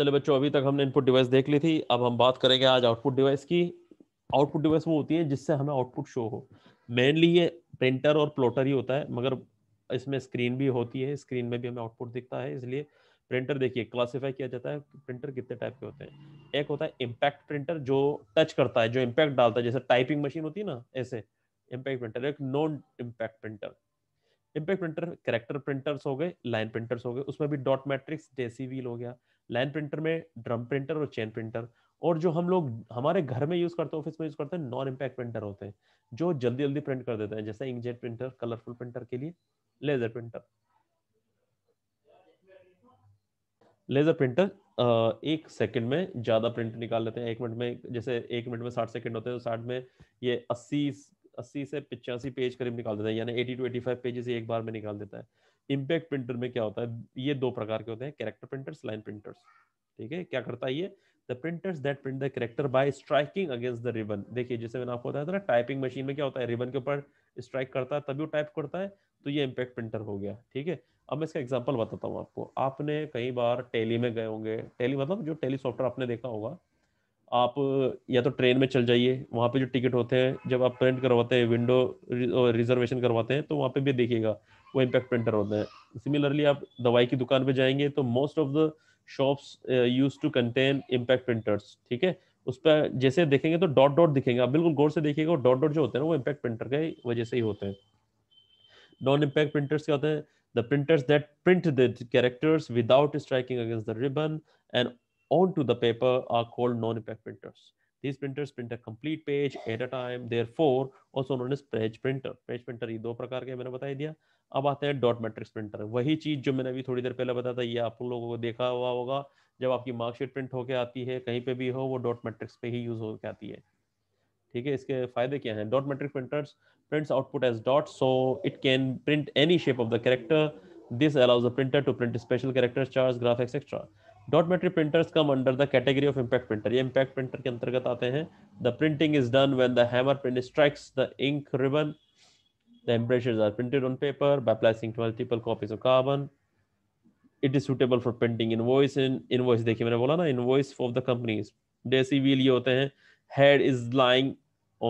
चले बच्चों अभी तक हमने इनपुट डिवाइस देख ली थी अब हम बात करेंगे आज आउटपुट डिवाइस की आउटपुट डिवाइस वो होती है जिससे हमें आउटपुट शो हो मेनली ये प्रिंटर और प्लॉटर ही होता है मगर इसमें स्क्रीन भी होती है स्क्रीन में भी हमें आउटपुट दिखता है इसलिए प्रिंटर देखिए क्लासिफाई किया जाता है प्रिंटर कितने टाइप के होते हैं एक होता है इम्पैक्ट प्रिंटर जो टच करता है जो इम्पैक्ट डालता है जैसे टाइपिंग मशीन होती है ना ऐसे इम्पैक्ट प्रिंटर एक non impact printer impact printer character printers हो गए लाइन प्रिंटर्स हो गए उसमें भी डॉट मैट्रिक्स डेसी व्हील हो गया लाइन प्रिंटर में ड्रम प्रिंटर और चेन प्रिंटर और जो हम लोग हमारे घर में यूज करते हैं ऑफिस में यूज करते हैं नॉन इम्पैक्ट प्रिंटर होते हैं जो जल्दी जल्दी प्रिंट कर देते हैं जैसे इंकजेट प्रिंटर कलरफुल प्रिंटर के लिए लेजर प्रिंटर लेजर प्रिंटर एक सेकंड में ज्यादा प्रिंट निकाल लेते हैं एक मिनट में जैसे एक मिनट में साठ सेकंड होते हैं तो साठ में ये अस्सी अस्सी से पिचासी पेज करीब निकाल देता है यानी eighty to eighty five pages एक बार में निकाल देता है इम्पैक्ट प्रिंटर में क्या होता है ये दो प्रकार के होते हैं कैरेक्टर प्रिंटर्स लाइन प्रिंटर्स ठीक है क्या करता है ये the printers that print the character by striking against the ribbon देखिए जैसे मैंने आपको बताया था ना टाइपिंग मशीन में क्या होता है रिबन के ऊपर स्ट्राइक करता है तभी वो टाइप करता है तो ये इम्पैक्ट प्रिंटर हो गया ठीक है अब मैं इसका एग्जाम्पल बताता हूँ आपको आपने कई बार टेली में गए होंगे टेली मतलब जो टेली सॉफ्टवेयर आपने देखा होगा आप या तो ट्रेन में चल जाइए वहाँ पे जो टिकट होते हैं जब आप प्रिंट करवाते हैं विंडो रिजर्वेशन करवाते हैं तो वहाँ पे भी देखिएगा वो इम्पैक्ट प्रिंटर होते हैं सिमिलरली आप दवाई की दुकान पे जाएंगे तो most of the shops use to contain impact printers ठीक है उस पर जैसे देखेंगे तो डॉट डॉट दिखेंगे आप बिल्कुल गौर से देखिएगा डॉट डॉट जो होते हैं ना वो इम्पैक्ट प्रिंटर के वजह से ही होते हैं नॉन इम्पैक्ट प्रिंटर्स क्या होते हैं the printers that print the characters without striking against the ribbon and onto the paper are called non-impact printers. These printers print a complete page at a time, therefore also known as page printer. Page printer ये दो प्रकार के मैंने बताई दिया अब आते हैं डॉट मैट्रिक्स प्रिंटर वही चीज जो मैंने अभी थोड़ी देर पहले बताया था ये आप लोगों को देखा हुआ होगा जब आपकी मार्कशीट प्रिंट होके आती है कहीं पे भी हो वो डॉट मैट्रिक्स पे ही यूज होके आती है ठीक है इसके फायदे क्या हैं dot matrix printers prints output as dot so it can print any shape of the character this allows the printer to print special characters chart graph etcetera dot matrix printers come under the category of impact printer ये impact printer के अंतर्गत आते हैं the printing is done when the hammer print strikes the ink ribbon the embrasures are printed on paper by placing multiple copies of carbon it is suitable for printing invoice in invoice देखिए मैंने बोला ना invoice of the companies desi wheel ये होते हैं head is lying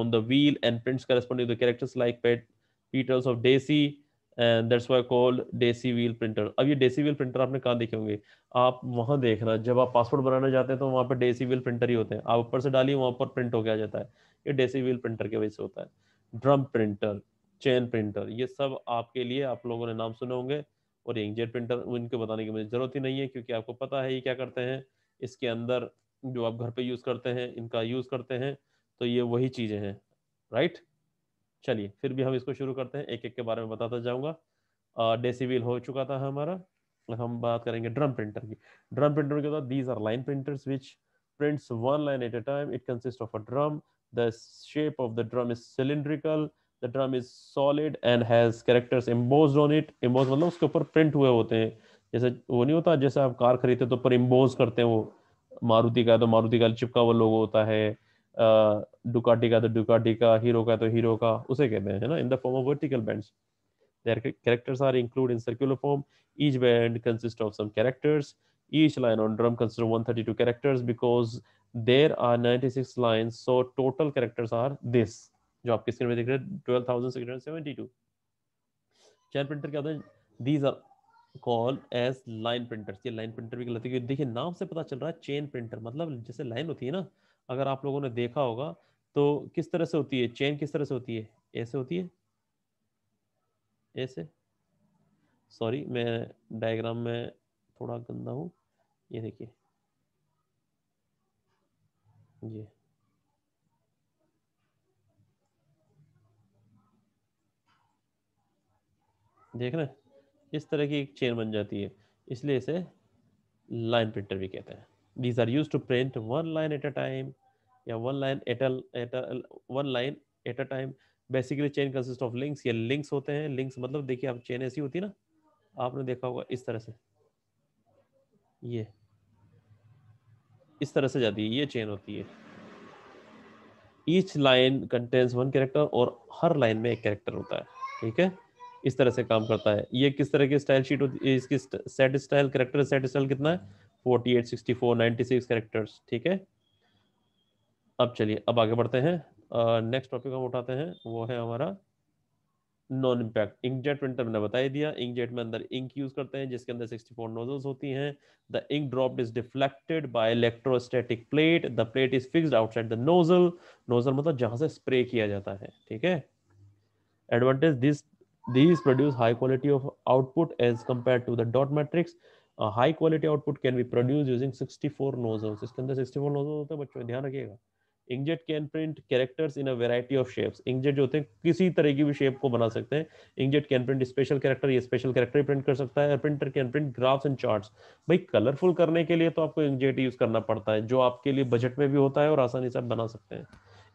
on the wheel and prints corresponding to the characters like pet petals of desi that's why call daisy wheel printer अब ये deci wheel printer आपने कहाँ देखे होंगे आप वहाँ देखना जब आप पासपोर्ट बनाने जाते हैं तो वहाँ पर डेसी व्हील प्रिंटर ही होते हैं आप ऊपर से डालिए वहाँ पर प्रिंट हो आ जाता है ये डेसी व्हील प्रिंटर की वजह से होता है ड्रम प्रिंटर चेन प्रिंटर ये सब आपके लिए आप लोगों ने नाम सुने होंगे और इंकजेट प्रिंटर इनको बताने की मुझे ज़रूरत ही नहीं है क्योंकि आपको पता है ये क्या करते हैं इसके अंदर जो आप घर पे यूज़ करते हैं इनका यूज़ करते हैं तो ये वही चीज़ें हैं राइट चलिए फिर भी हम इसको शुरू करते हैं एक एक के बारे में बताता जाऊंगा डेसीवील हो चुका था हमारा हम बात करेंगे ड्रम प्रिंटर की ड्रम प्रिंटर के these are line printers which prints one line at a time it consist of a drum the shape of the drum is cylindrical. The drum is solid and has characters emboss on it emboss मतलब उसके ऊपर print हुए होते हैं जैसे वो नहीं होता जैसे आप कार खरीदते तो ऊपर इम्बोज करते हैं वो मारुति का तो मारुति का चिपका हुआ लोगो होता है डुकाटी का तो डुकाटी का हीरो का तो हीरो का उसे कहते हैं ना in the form of vertical bands their characters are included in circular form each band consists of some characters each line on drum consists of 132 characters because there are 96 lines so total characters are this जो आपके screen में देख रहे हैं 12672 चैन printer क्या होता है these are call as line printer ये लाइन प्रिंटर भी गलत है देखिए नाम से पता चल रहा है चेन प्रिंटर मतलब जैसे लाइन होती है ना अगर आप लोगों ने देखा होगा तो किस तरह से होती है चेन किस तरह से होती है ऐसे होती है ऐसे सॉरी मैं डायग्राम में थोड़ा गंदा हूँ ये देखिए ये देख रहे हैं इस तरह की एक चेन बन जाती है इसलिए इसे लाइन प्रिंटर भी कहते हैं these are use to print one line at a time या one line at at one line at a time basically chain consist of links ये लिंक्स होते हैं लिंक्स मतलब देखिए आप चेन ऐसी होती है ना आपने देखा होगा इस तरह से ये इस तरह से जाती है ये चेन होती है each line contains one character और हर लाइन में एक कैरेक्टर होता है ठीक है इस तरह से काम करता है ये किस तरह की स्टाइल शीट होती है इसकी set style character set style कितना है forty eight sixty four ninety six characters ठीक है अब चलिए अब आगे बढ़ते हैं नेक्स्ट टॉपिक हम उठाते हैं वो है हमारा नॉन इम्पैक्ट इंकजेट प्रिंटर मैंने बता ही दिया इंकजेट में अंदर इंक यूज करते हैं जिसके अंदर 64 नोजल्स होती हैं the ink drop is deflected by electrostatic plate the plate is fixed outside the nozzle nozzle मतलब जहां से स्प्रे किया जाता है ठीक है advantage this These produce high quality of output as compared to the dot matrix. Uh, high quality output can be produced using 64 nozzles. इसके अंदर 64 nozzles होते हैं बच्चों ध्यान रखिएगा. Inkjet can print characters in a variety of shapes inkjet जो होते हैं किसी तरह की भी शेप को बना सकते हैं inkjet can print special character ये स्पेशल कैरेक्टर प्रिंट कर सकता है printer can print graphs and charts भाई कलरफुल करने के लिए तो आपको इंकजेट यूज करना पड़ता है जो आपके लिए बजट में भी होता है और आसानी से आप बना सकते हैं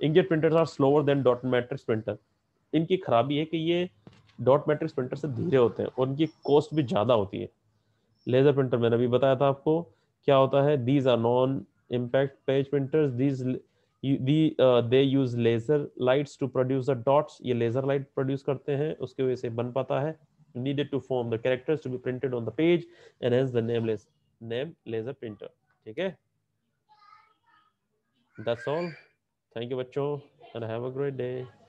inkjet printers are slower than dot matrix printer इनकी खराबी है कि ये डॉट मैट्रिक्स प्रिंटर से धीरे होते हैं और उनकी कॉस्ट भी ज्यादा होती है लेजर प्रिंटर मैंने अभी बताया था आपको क्या होता है these are non impact page printers these they use laser lights to produce the dots ये लेजर लाइट प्रोड्यूस करते हैं उसके वजह से बन पाता है needed to form the characters to be printed on the page and has the name less name laser printer ठीक है दैट्स ऑल थैंक यू बच्चों and have a great day